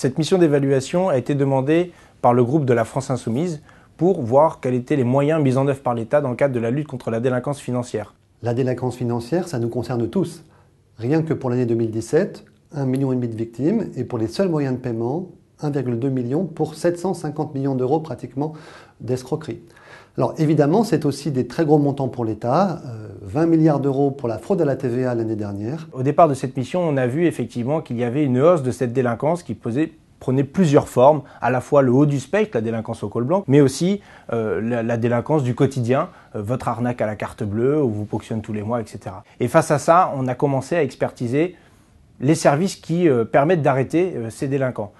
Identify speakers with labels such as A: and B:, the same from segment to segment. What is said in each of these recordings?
A: Cette mission d'évaluation a été demandée par le groupe de la France Insoumise pour voir quels étaient les moyens mis en œuvre par l'État dans le cadre de la lutte contre la délinquance financière. La délinquance financière, ça nous concerne tous. Rien que pour l'année 2017,
B: 1,5 million de victimes et pour les seuls moyens de paiement, 1,2 million pour 750 millions d'euros pratiquement d'escroquerie. Alors évidemment, c'est aussi des très gros montants pour l'État, 20 euh, milliards d'euros pour la fraude à la TVA l'année dernière.
A: Au départ de cette mission, on a vu effectivement qu'il y avait une hausse de cette délinquance qui prenait plusieurs formes, à la fois le haut du spectre, la délinquance au col blanc, mais aussi euh, la, délinquance du quotidien, euh, votre arnaque à la carte bleue, où vous ponctionne tous les mois, etc. Et face à ça, on a commencé à expertiser les services qui permettent d'arrêter ces délinquants.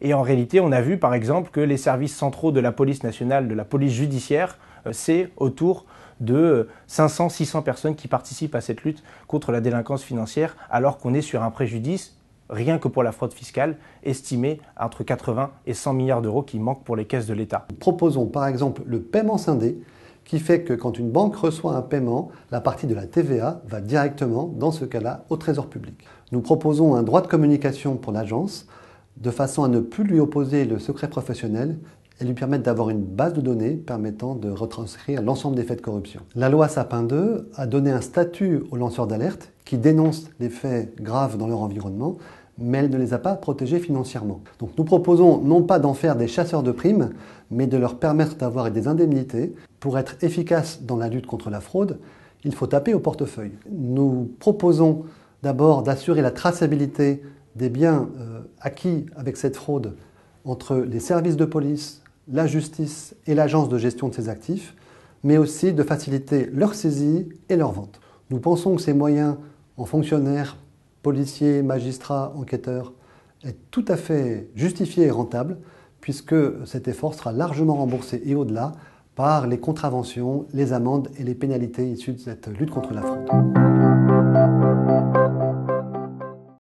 A: Et en réalité, on a vu par exemple que les services centraux de la police nationale, de la police judiciaire, euh, c'est autour de 500-600 euh, personnes qui participent à cette lutte contre la délinquance financière, alors qu'on est sur un préjudice, rien que pour la fraude fiscale, estimé entre 80 et 100 milliards d'euros qui manquent pour les caisses de l'État. Proposons par exemple le paiement scindé, qui fait que quand une banque reçoit un paiement,
B: la partie de la TVA va directement, dans ce cas-là, au Trésor public. Nous proposons un droit de communication pour l'agence de façon à ne plus lui opposer le secret professionnel et lui permettre d'avoir une base de données permettant de retranscrire l'ensemble des faits de corruption. La loi Sapin 2 a donné un statut aux lanceurs d'alerte qui dénoncent les faits graves dans leur environnement, mais elle ne les a pas protégés financièrement. Donc nous proposons non pas d'en faire des chasseurs de primes, mais de leur permettre d'avoir des indemnités. Pour être efficace dans la lutte contre la fraude, il faut taper au portefeuille. Nous proposons d'abord d'assurer la traçabilité des biens euh, acquis avec cette fraude entre les services de police, la justice et l'agence de gestion de ces actifs, mais aussi de faciliter leur saisie et leur vente. Nous pensons que ces moyens en fonctionnaires, policiers, magistrats, enquêteurs sont tout à fait justifiés et rentables, puisque cet effort sera largement remboursé et au-delà par les contraventions, les amendes et les pénalités issues de cette lutte contre la fraude.